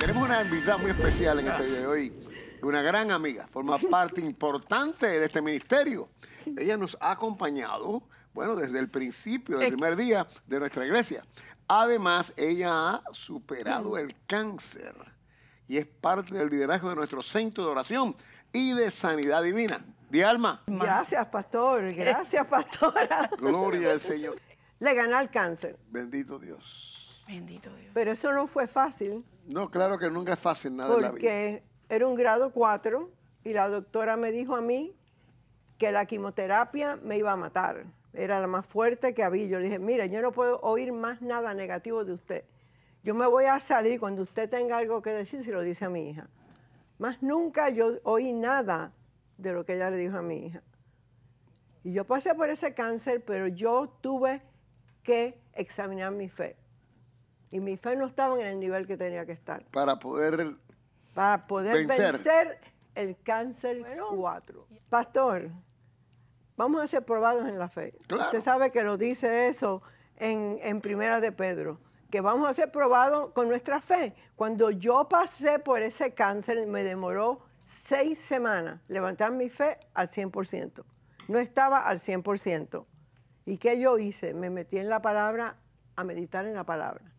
Tenemos una invitada muy especial en este día de hoy. Una gran amiga, forma parte importante de este ministerio. Ella nos ha acompañado, bueno, desde el principio, del primer día de nuestra iglesia. Además, ella ha superado el cáncer y es parte del liderazgo de nuestro centro de oración y de sanidad divina. De alma. Gracias, pastor. Gracias, eh. pastora. Gloria al Señor. Le gana el cáncer. Bendito Dios. Pero eso no fue fácil. No, claro que nunca es fácil nada en la vida. Porque era un grado 4 y la doctora me dijo a mí que la quimioterapia me iba a matar. Era la más fuerte que había. Yo le dije, mira, yo no puedo oír más nada negativo de usted. Yo me voy a salir cuando usted tenga algo que decir, se lo dice a mi hija. Más nunca yo oí nada de lo que ella le dijo a mi hija. Y yo pasé por ese cáncer, pero yo tuve que examinar mi fe y mi fe no estaba en el nivel que tenía que estar. Para poder, para poder vencer. el cáncer cuatro 4. Pastor, vamos a ser probados en la fe. Usted sabe que lo dice eso en, en Primera de Pedro, que vamos a ser probados con nuestra fe. Cuando yo pasé por ese cáncer, me demoró seis semanas levantar mi fe al 100%. No estaba al 100%. ¿Y qué yo hice? Me metí en la palabra, a meditar en la palabra.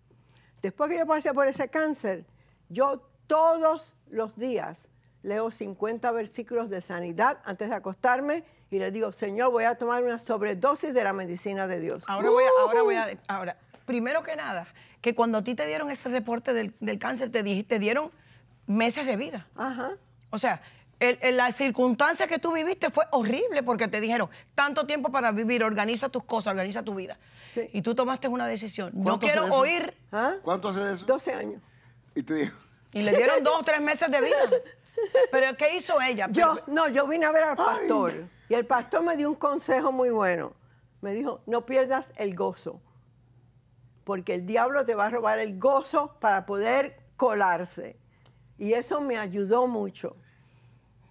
Después que yo pasé por ese cáncer, yo todos los días leo 50 versículos de sanidad antes de acostarme y le digo, Señor, voy a tomar una sobredosis de la medicina de Dios. Ahora voy a, ahora voy a, ¡Uh! ahora, primero que nada, que cuando a ti te dieron ese reporte del, cáncer, te, te dieron meses de vida. Ajá. O sea, la circunstancia que tú viviste fue horrible porque te dijeron tanto tiempo para vivir, organiza tus cosas, organiza tu vida. Y tú tomaste una decisión. No quiero oír. ¿Ah? ¿Cuánto hace de eso? 12 años. Y te dijo. Y le dieron dos o tres meses de vida. ¿Pero qué hizo ella? Yo, no, yo vine a ver al pastor. Y el pastor me dio un consejo muy bueno. Me dijo, no pierdas el gozo. Porque el diablo te va a robar el gozo para poder colarse. Y eso me ayudó mucho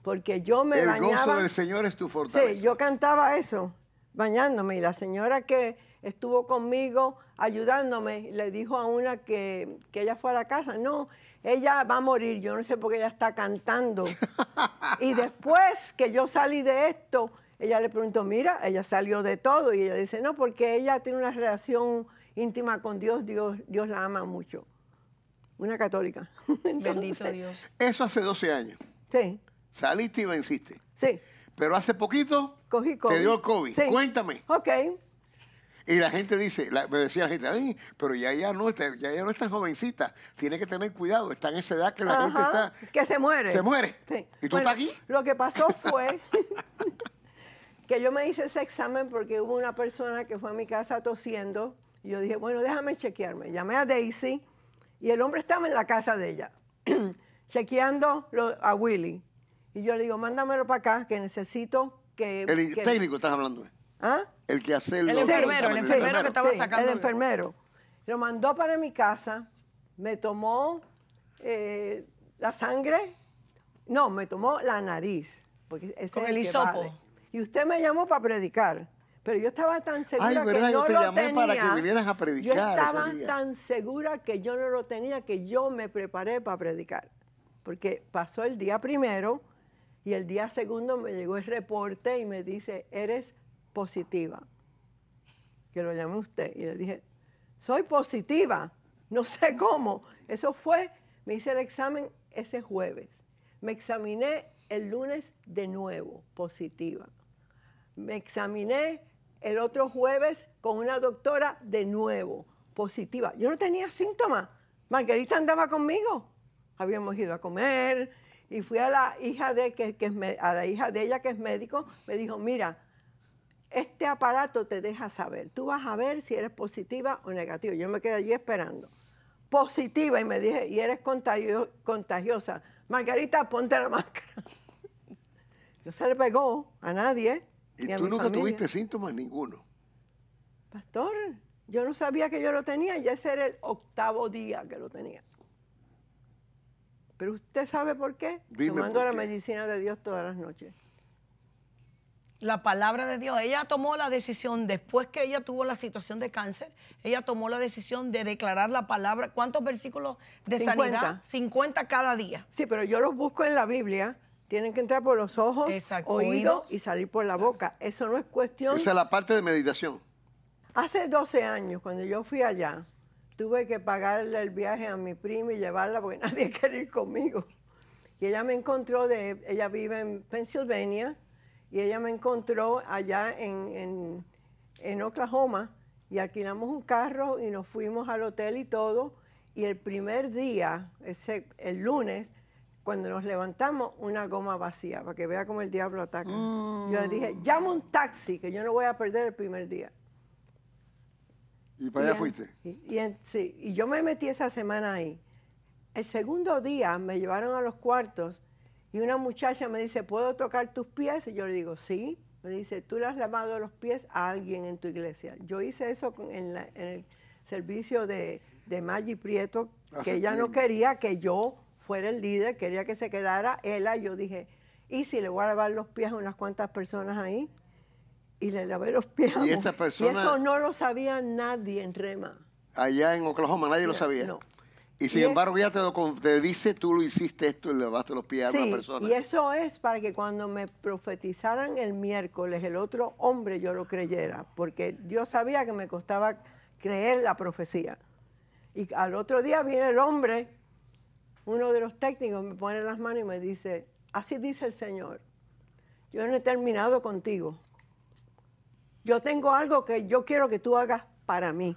porque yo me bañaba. El gozo del Señor es tu fortaleza. Sí, yo cantaba eso, bañándome. Y la señora que estuvo conmigo ayudándome le dijo a una que, ella fue a la casa, no, ella va a morir, yo no sé por qué ella está cantando. y después que yo salí de esto, ella le preguntó, mira, ella salió de todo. Y ella dice, no, porque ella tiene una relación íntima con Dios, Dios, Dios la ama mucho. Una católica. Bendito Dios. Eso hace 12 años. Sí. Saliste y venciste. Sí. Pero hace poquito te dio el COVID. Cuéntame. Ok. Y la gente dice, me decía la gente, pero ya ya no, ya, no jovencita, tiene que tener cuidado, está en esa edad que la gente está... Que se muere. Se muere. Sí. ¿Y tú estás aquí? Lo que pasó fue que yo me hice ese examen porque hubo una persona que fue a mi casa tosiendo y yo dije, bueno, déjame chequearme. Llamé a Daisy y el hombre estaba en la casa de ella, chequeando a Willy. Y yo le digo, mándamelo para acá, que necesito que... El técnico estás hablando. Eh. ¿Ah? El que hace... El, el enfermero, el enfermero que estaba sacando. El enfermero. Lo mandó para mi casa, me tomó eh, la sangre, no, me tomó la nariz. Con el, hisopo. Y usted me llamó para predicar. Pero yo estaba tan segura Ay, verdad, que yo te llamé para que vinieras a predicar. Yo estaba tan segura que yo no lo tenía que yo me preparé para predicar. Porque pasó el día primero, y el día segundo me llegó el reporte y me dice, eres positiva. Que lo llamé usted. Y le dije, soy positiva. No sé cómo. Eso fue, me hice el examen ese jueves. Me examiné el lunes de nuevo, positiva. Me examiné el otro jueves con una doctora de nuevo, positiva. Yo no tenía síntomas. Margarita andaba conmigo. Habíamos ido a comer, y fui a la hija de, que, es, a la hija de ella, que es médico, me dijo, mira, este aparato te deja saber. Tú vas a ver si eres positiva o negativa. Yo me quedé allí esperando. Positiva y me dije, y eres contagiosa. Margarita, ponte la máscara. No se le pegó a nadie. ¿Y tú nunca tuviste síntomas ninguno? Pastor, yo no sabía que yo lo tenía. Ya ese era el octavo día que lo tenía. Pero usted sabe por qué? Tomando la medicina de Dios todas las noches. La palabra de Dios. Ella tomó la decisión, después que ella tuvo la situación de cáncer, ella tomó la decisión de declarar la palabra. ¿Cuántos versículos de sanidad? 50 cada día. Sí, pero yo los busco en la Biblia. Tienen que entrar por los ojos, y salir por la boca. Eso no es cuestión. Esa es la parte de meditación. Hace 12 años, cuando yo fui allá, tuve que pagarle el viaje a mi prima y llevarla porque nadie quería ir conmigo. Y ella me encontró, de, ella vive en Pensilvania, y ella me encontró allá en, en, Oklahoma y alquilamos un carro y nos fuimos al hotel y todo. Y el primer día, ese, el lunes, cuando nos levantamos, una goma vacía, para que vea cómo el diablo ataca. Yo le dije, llama un taxi, que yo no voy a perder el primer día. ¿Y para allá fuiste? Y, yo me metí esa semana ahí. El segundo día me llevaron a los cuartos y una muchacha me dice, ¿puedo tocar tus pies? Y yo le digo, sí. Me dice, tú le has lavado los pies a alguien en tu iglesia. Yo hice eso en, el servicio de, de Maggi Prieto, ah, que ella no quería que yo fuera el líder, quería que se quedara ella. Yo dije, y si le voy a lavar los pies a unas cuantas personas ahí, y le lavé los pies. Y esta persona. Y eso no lo sabía nadie en Rema. Allá en Oklahoma nadie lo sabía. Y sin embargo, ya te, lo, te dice, tú lo hiciste esto y le lavaste los pies a una persona. Y eso es para que cuando me profetizaran el miércoles, el otro hombre yo lo creyera, porque yo sabía que me costaba creer la profecía. Y al otro día viene el hombre, uno de los técnicos, me pone las manos y me dice, así dice el Señor, yo no he terminado contigo yo tengo algo que yo quiero que tú hagas para mí,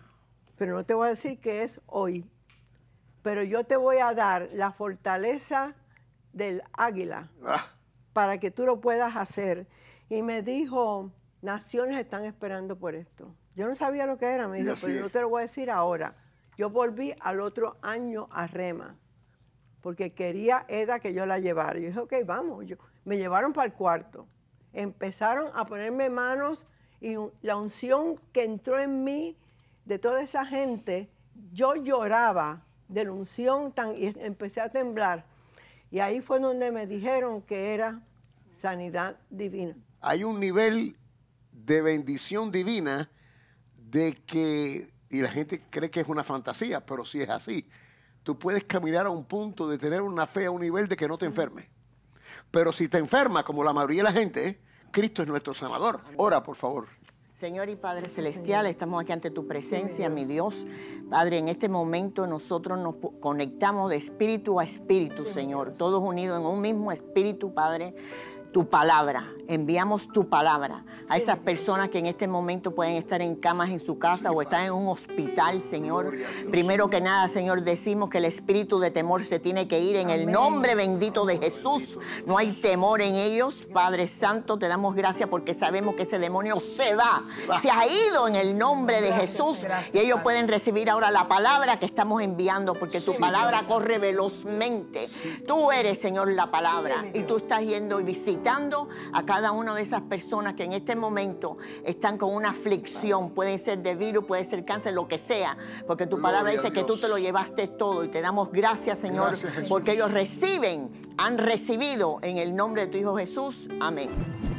pero no te voy a decir qué es hoy, pero yo te voy a dar la fortaleza del águila ah. para que tú lo puedas hacer. Y me dijo, naciones están esperando por esto. Yo no sabía lo que era, me dijo, pero yo te lo voy a decir ahora. Yo volví al otro año a Rema, porque quería Eda que yo la llevara. Yo dije, ok, vamos. Yo, me llevaron para el cuarto. Empezaron a ponerme manos y la unción que entró en mí de toda esa gente, yo lloraba de la unción tan, y empecé a temblar. Y ahí fue donde me dijeron que era sanidad divina. Hay un nivel de bendición divina de que, y la gente cree que es una fantasía, pero si es así, tú puedes caminar a un punto de tener una fe a un nivel de que no te enfermes. Pero si te enfermas, como la mayoría de la gente, Cristo es nuestro Salvador. Ora, por favor. Señor y Padre Celestial, estamos aquí ante tu presencia, mi Dios. Padre, en este momento nosotros nos conectamos de espíritu a espíritu, Señor, todos unidos en un mismo espíritu, Padre, tu palabra, enviamos tu palabra a esas personas que en este momento pueden estar en camas en su casa o están en un hospital, Señor. Primero que nada, Señor, decimos que el espíritu de temor se tiene que ir en el nombre bendito de Jesús. No hay temor en ellos. Padre Santo, te damos gracias porque sabemos que ese demonio se va, se ha ido en el nombre de Jesús. Y ellos pueden recibir ahora la palabra que estamos enviando porque tu palabra corre velozmente. Tú eres, Señor, la palabra y tú estás yendo y visitando dando a cada una de esas personas que en este momento están con una aflicción, pueden ser de virus, puede ser cáncer, lo que sea, porque tu palabra dice que tú te lo llevaste todo y te damos gracias, Señor, porque ellos reciben, han recibido en el nombre de tu Hijo Jesús. Amén.